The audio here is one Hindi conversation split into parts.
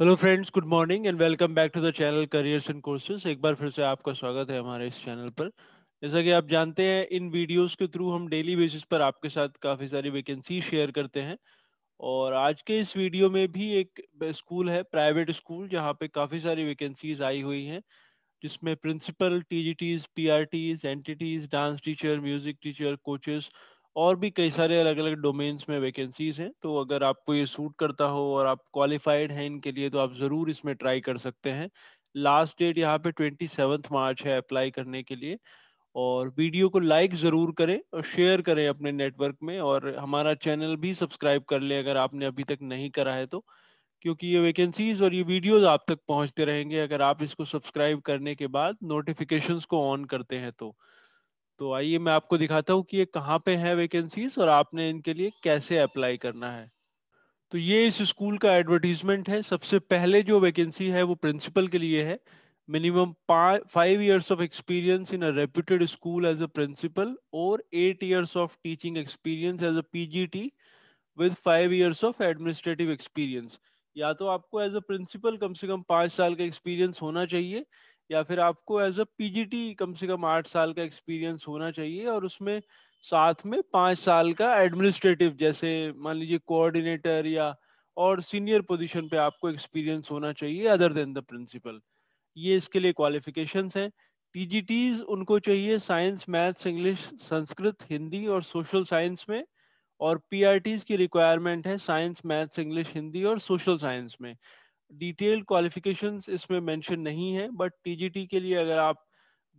hello friends good morning and welcome back to the channel careers and courses एक बार फिर से आपका स्वागत है हमारे इस चैनल पर जैसा कि आप जानते हैं इन वीडियोस के थ्रू हम डेली बेसिस पर आपके साथ काफ़ी सारी वैकेंसी शेयर करते हैं और आज के इस वीडियो में भी एक स्कूल है प्राइवेट स्कूल जहाँ पे काफ़ी सारी वैकेंसीज आई हुई हैं जिसमें principal T G Ts P R Ts dance teacher music teacher coaches और भी कई सारे अलग अलग डोमेन्स में वैकेंसीज हैं तो अगर आपको ये सूट करता हो और आप क्वालिफाइड हैं इनके लिए तो आप ज़रूर इसमें ट्राई कर सकते हैं लास्ट डेट यहाँ पे ट्वेंटी मार्च है अप्लाई करने के लिए और वीडियो को लाइक ज़रूर करें और शेयर करें अपने नेटवर्क में और हमारा चैनल भी सब्सक्राइब कर लें अगर आपने अभी तक नहीं करा है तो क्योंकि ये वैकेंसीज और ये वीडियोस आप तक पहुंचते रहेंगे अगर आप इसको सब्सक्राइब करने के बाद नोटिफिकेशंस को ऑन करते हैं तो तो आइए मैं आपको दिखाता हूँ कि ये कहाँ पे है वैकेंसीज और आपने इनके लिए कैसे अप्लाई करना है तो ये इस स्कूल का एडवर्टीजमेंट है सबसे पहले जो वैकेंसी है वो प्रिंसिपल के लिए है minimum five years of experience in a reputed school as a principal और eight years of teaching experience as a PGT with five years of administrative experience या तो आपको एज अ प्रिंसिपल कम से कम पांच साल का एक्सपीरियंस होना चाहिए या फिर आपको एज अ पीजीटी कम से कम आठ साल का एक्सपीरियंस होना चाहिए और उसमें साथ में पाँच साल का एडमिनिस्ट्रेटिव जैसे मान लीजिए कोऑर्डिनेटर या और सीनियर पोजीशन पे आपको एक्सपीरियंस होना चाहिए अदर देन द प्रिंसिपल ये इसके लिए क्वालिफिकेशन हैं टीजीटीज उनको चाहिए science maths English Sanskrit Hindi और सोशल साइंस में और पीआरटीज की रिक्वायरमेंट है साइंस मैथ्स इंग्लिश हिंदी और सोशल साइंस में डिटेल्ड क्वालिफिकेशंस इसमें मेंशन नहीं है बट टीजीटी के लिए अगर आप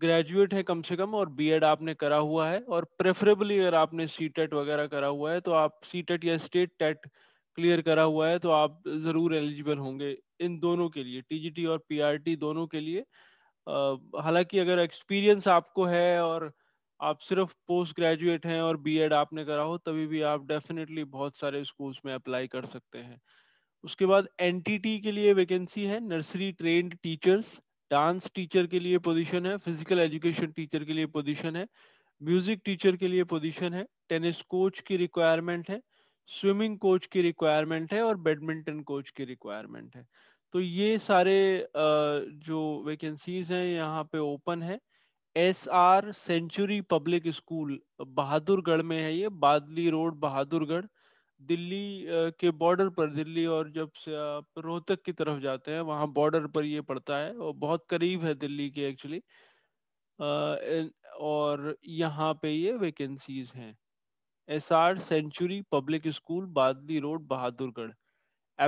ग्रेजुएट है कम से कम और बीएड आपने करा हुआ है और प्रेफरेबली अगर आपने सी टेट e वगैरह करा हुआ है तो आप सी टेट e या स्टेट टेट क्लियर करा हुआ है तो आप ज़रूर एलिजिबल होंगे इन दोनों के लिए टीजीटी और पीआरटी दोनों के लिए हालांकि अगर एक्सपीरियंस आपको है और आप सिर्फ पोस्ट ग्रेजुएट हैं और बीएड आपने करा हो तभी भी आप डेफिनेटली बहुत सारे स्कूल्स में अप्लाई कर सकते हैं उसके बाद एनटीटी के लिए वैकेंसी है nursery trained teachers dance teacher के लिए पोजीशन है फिजिकल एजुकेशन टीचर के लिए पोजीशन है म्यूजिक टीचर के लिए पोजीशन है टेनिस कोच की रिक्वायरमेंट है स्विमिंग कोच की रिक्वायरमेंट है और बैडमिंटन कोच की रिक्वायरमेंट है तो ये सारे जो वैकेंसीज हैं यहाँ पे ओपन है S R century public school Bahadurgarh में है ये बादली रोड बहादुरगढ़ दिल्ली के बॉर्डर पर दिल्ली और जब से आप रोहतक की तरफ जाते हैं वहाँ बॉर्डर पर ये पड़ता है और बहुत करीब है दिल्ली के एक्चुअली और यहाँ पे ये वैकेंसीज हैं S R century public school Badli road Bahadurgarh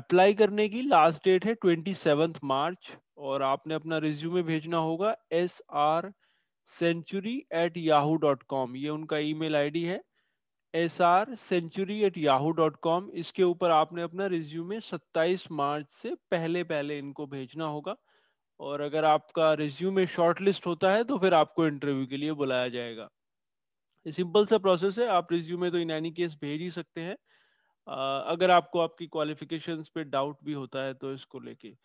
apply करने की लास्ट डेट है ट्वेंटी सेवन्थ मार्च और आपने अपना रिज्यूमे भेजना होगा S R century at Yahoo dot com ये उनका ईमेल आईडी है S R century at Yahoo dot com इसके ऊपर आपने अपना रिज्यूमे 27 मार्च से पहले पहले इनको भेजना होगा और अगर आपका रिज्यूमे शॉर्टलिस्ट होता है तो फिर आपको इंटरव्यू के लिए बुलाया जाएगा सिंपल सा प्रोसेस है आप रिज्यूमे तो इन एनी केस भेज ही सकते हैं अगर आपको आपकी क्वालिफिकेशन पे डाउट भी होता है तो इसको लेके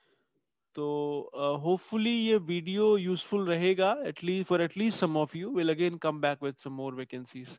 तो होपफुली ये वीडियो यूजफुल रहेगा at least for at least some of you will again come back with some more vacancies